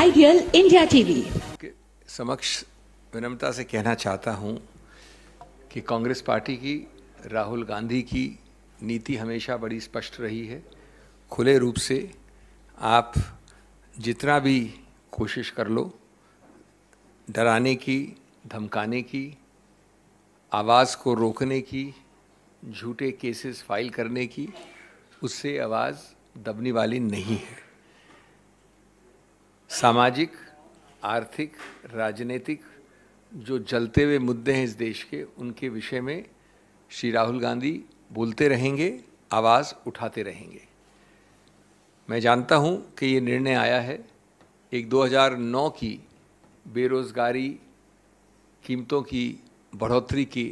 ideal India TV समक्ष विनम्रता से कहना चाहता हूं कि कांग्रेस पार्टी की राहुल गांधी की नीति हमेशा बड़ी स्पष्ट रही है खुले रूप से आप जितना भी कोशिश कर लो डराने की धमकाने की आवाज़ को रोकने की झूठे केसेस फाइल करने की उससे आवाज़ दबने वाली नहीं है सामाजिक आर्थिक राजनीतिक जो जलते हुए मुद्दे हैं इस देश के उनके विषय में श्री राहुल गांधी बोलते रहेंगे आवाज़ उठाते रहेंगे मैं जानता हूं कि ये निर्णय आया है एक 2009 की बेरोज़गारी कीमतों की बढ़ोतरी के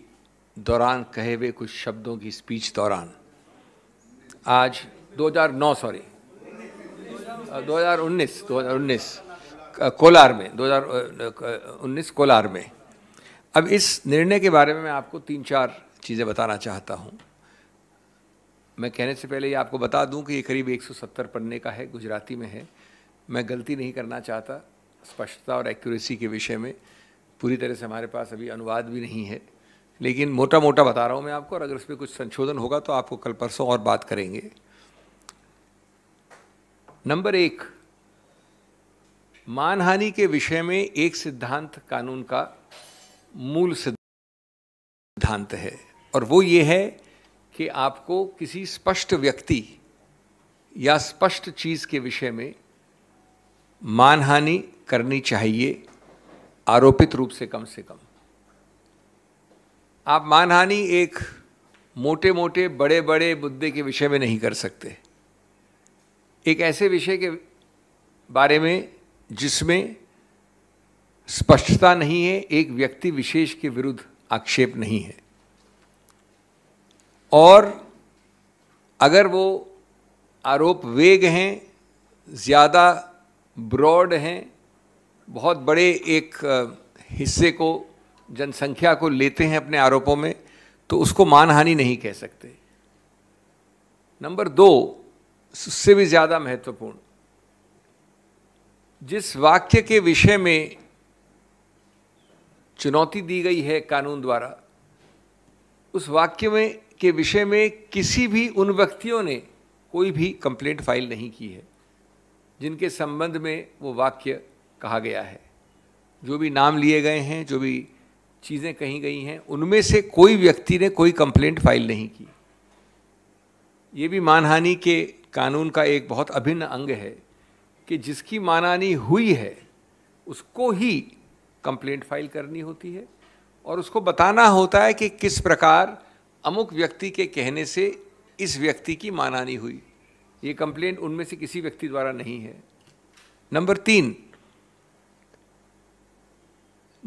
दौरान कहे हुए कुछ शब्दों की स्पीच दौरान आज 2009 सॉरी 2019 कोलार में 2019 कोलार में अब इस निर्णय के बारे में मैं आपको तीन चार चीज़ें बताना चाहता हूँ मैं कहने से पहले ये आपको बता दूं कि ये करीब 170 पन्ने का है गुजराती में है मैं गलती नहीं करना चाहता स्पष्टता और एक्यूरेसी के विषय में पूरी तरह से हमारे पास अभी अनुवाद भी नहीं है लेकिन मोटा मोटा बता रहा हूँ मैं आपको और अगर उस पर कुछ संशोधन होगा तो आपको कल परसों और बात करेंगे नंबर एक मानहानि के विषय में एक सिद्धांत कानून का मूल सिद्धांत है और वो ये है कि आपको किसी स्पष्ट व्यक्ति या स्पष्ट चीज़ के विषय में मानहानि करनी चाहिए आरोपित रूप से कम से कम आप मानहानि एक मोटे मोटे बड़े बड़े मुद्दे के विषय में नहीं कर सकते एक ऐसे विषय के बारे में जिसमें स्पष्टता नहीं है एक व्यक्ति विशेष के विरुद्ध आक्षेप नहीं है और अगर वो आरोप वेग हैं ज़्यादा ब्रॉड हैं बहुत बड़े एक हिस्से को जनसंख्या को लेते हैं अपने आरोपों में तो उसको मानहानि नहीं कह सकते नंबर दो उससे भी ज़्यादा महत्वपूर्ण जिस वाक्य के विषय में चुनौती दी गई है कानून द्वारा उस वाक्य में के विषय में किसी भी उन व्यक्तियों ने कोई भी कंप्लेंट फाइल नहीं की है जिनके संबंध में वो वाक्य कहा गया है जो भी नाम लिए गए हैं जो भी चीज़ें कही गई हैं उनमें से कोई व्यक्ति ने कोई कंप्लेंट फाइल नहीं की ये भी मानहानि के कानून का एक बहुत अभिन्न अंग है कि जिसकी मानानी हुई है उसको ही कंप्लेंट फाइल करनी होती है और उसको बताना होता है कि किस प्रकार अमुक व्यक्ति के कहने से इस व्यक्ति की मानानी हुई ये कंप्लेंट उनमें से किसी व्यक्ति द्वारा नहीं है नंबर तीन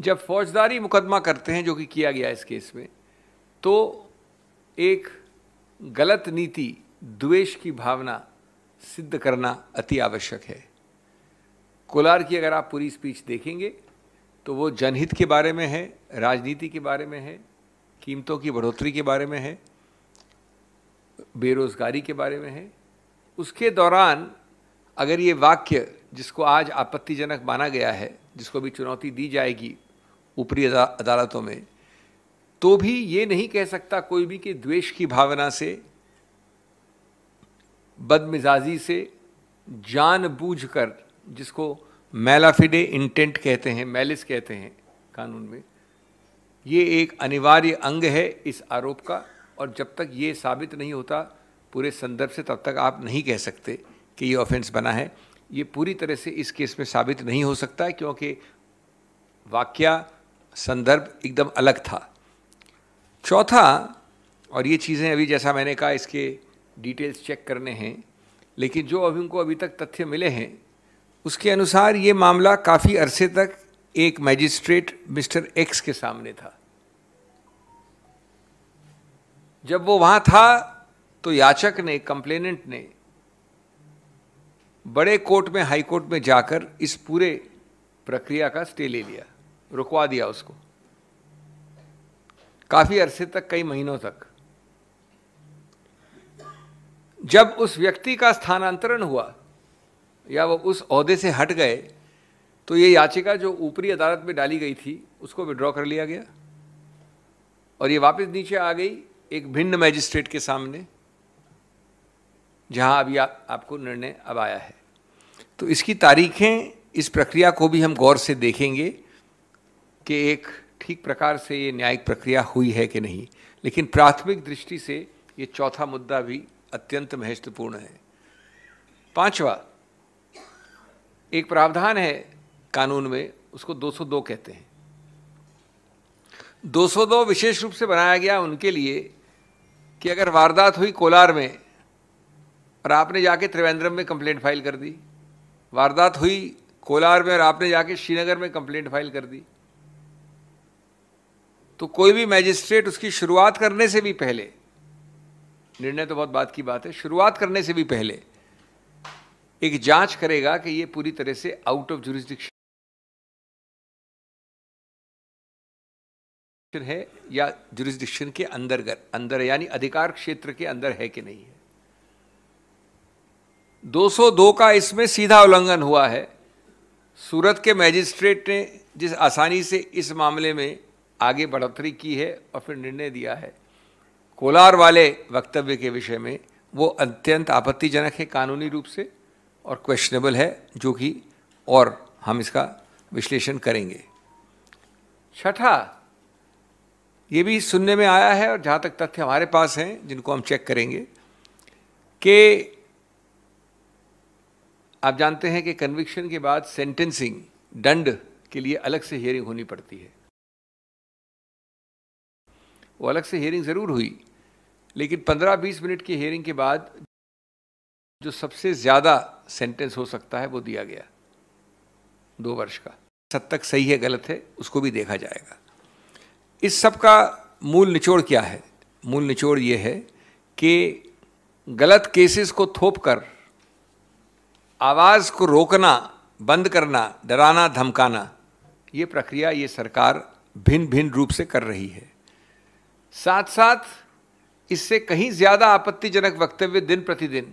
जब फौजदारी मुकदमा करते हैं जो कि किया गया इस केस में तो एक गलत नीति द्वेष की भावना सिद्ध करना अति आवश्यक है कोलार की अगर आप पूरी स्पीच देखेंगे तो वो जनहित के बारे में है राजनीति के बारे में है कीमतों की बढ़ोतरी के बारे में है बेरोज़गारी के बारे में है उसके दौरान अगर ये वाक्य जिसको आज आपत्तिजनक माना गया है जिसको भी चुनौती दी जाएगी ऊपरी अदालतों में तो भी ये नहीं कह सकता कोई भी कि द्वेष की भावना से बदमिजाजी से जानबूझकर जिसको मैलाफिडे इंटेंट कहते हैं मैलिस कहते हैं कानून में ये एक अनिवार्य अंग है इस आरोप का और जब तक ये साबित नहीं होता पूरे संदर्भ से तब तक आप नहीं कह सकते कि ये ऑफेंस बना है ये पूरी तरह से इस केस में साबित नहीं हो सकता है क्योंकि वाक्य संदर्भ एकदम अलग था चौथा और ये चीज़ें अभी जैसा मैंने कहा इसके डिटेल्स चेक करने हैं लेकिन जो अभी उनको अभी तक तथ्य मिले हैं उसके अनुसार ये मामला काफ़ी अरसे तक एक मैजिस्ट्रेट मिस्टर एक्स के सामने था जब वो वहाँ था तो याचक ने कंप्लेनेंट ने बड़े कोर्ट में हाई कोर्ट में जाकर इस पूरे प्रक्रिया का स्टे ले लिया रुकवा दिया उसको काफ़ी अरसे तक कई महीनों तक जब उस व्यक्ति का स्थानांतरण हुआ या वो उस उसदे से हट गए तो ये याचिका जो ऊपरी अदालत में डाली गई थी उसको विड्रॉ कर लिया गया और ये वापस नीचे आ गई एक भिन्न मैजिस्ट्रेट के सामने जहां अभी आ, आपको निर्णय अब आया है तो इसकी तारीखें इस प्रक्रिया को भी हम गौर से देखेंगे कि एक ठीक प्रकार से ये न्यायिक प्रक्रिया हुई है कि नहीं लेकिन प्राथमिक दृष्टि से ये चौथा मुद्दा भी अत्यंत महत्वपूर्ण है पांचवा एक प्रावधान है कानून में उसको 202 कहते हैं 202 विशेष रूप से बनाया गया उनके लिए कि अगर वारदात हुई कोलार में और आपने जाके त्रिवेंद्रम में कंप्लेंट फाइल कर दी वारदात हुई कोलार में और आपने जाके श्रीनगर में कंप्लेंट फाइल कर दी तो कोई भी मैजिस्ट्रेट उसकी शुरुआत करने से भी पहले निर्णय तो बहुत बात की बात है शुरुआत करने से भी पहले एक जांच करेगा कि ये पूरी तरह से आउट ऑफ जुरिस्डिक्शन है या जुरिस्डिक्शन के अंदर अंदर यानी अधिकार क्षेत्र के अंदर है कि नहीं है 202 का इसमें सीधा उल्लंघन हुआ है सूरत के मैजिस्ट्रेट ने जिस आसानी से इस मामले में आगे बढ़ोतरी की है और फिर निर्णय दिया है कोलार वाले वक्तव्य के विषय में वो अत्यंत आपत्तिजनक है कानूनी रूप से और क्वेश्चनेबल है जो कि और हम इसका विश्लेषण करेंगे छठा ये भी सुनने में आया है और जहाँ तक तथ्य हमारे पास हैं जिनको हम चेक करेंगे कि आप जानते हैं कि कन्विक्शन के बाद सेंटेंसिंग दंड के लिए अलग से हियरिंग होनी पड़ती है वो अलग से हियरिंग ज़रूर हुई लेकिन 15-20 मिनट की हेयरिंग के बाद जो सबसे ज़्यादा सेंटेंस हो सकता है वो दिया गया दो वर्ष का सब तक सही है गलत है उसको भी देखा जाएगा इस सब का मूल निचोड़ क्या है मूल निचोड़ ये है कि गलत केसेस को थोप कर आवाज़ को रोकना बंद करना डराना धमकाना ये प्रक्रिया ये सरकार भिन्न भिन्न रूप से कर रही है साथ साथ इससे कहीं ज़्यादा आपत्तिजनक वक्तव्य दिन प्रतिदिन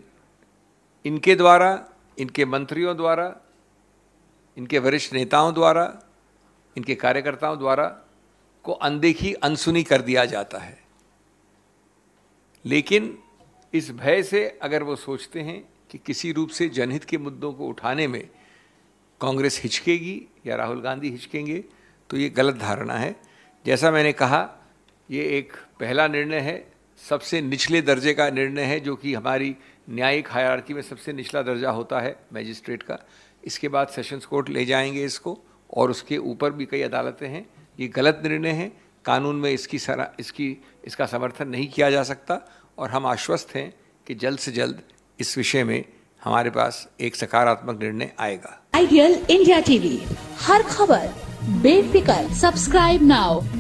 इनके द्वारा इनके मंत्रियों द्वारा इनके वरिष्ठ नेताओं द्वारा इनके कार्यकर्ताओं द्वारा को अनदेखी अनसुनी कर दिया जाता है लेकिन इस भय से अगर वो सोचते हैं कि किसी रूप से जनहित के मुद्दों को उठाने में कांग्रेस हिचकेगी या राहुल गांधी हिचकेंगे तो ये गलत धारणा है जैसा मैंने कहा ये एक पहला निर्णय है सबसे निचले दर्जे का निर्णय है जो कि हमारी न्यायिक हायरार्की में सबसे निचला दर्जा होता है मैजिस्ट्रेट का इसके बाद सेशंस कोर्ट ले जाएंगे इसको और उसके ऊपर भी कई अदालतें हैं ये गलत निर्णय है कानून में इसकी सरा इसकी इसका समर्थन नहीं किया जा सकता और हम आश्वस्त हैं कि जल्द से जल्द इस विषय में हमारे पास एक सकारात्मक निर्णय आएगा आइडियल इंडिया टीवी हर खबर बेफिक्र सब्सक्राइब नाउ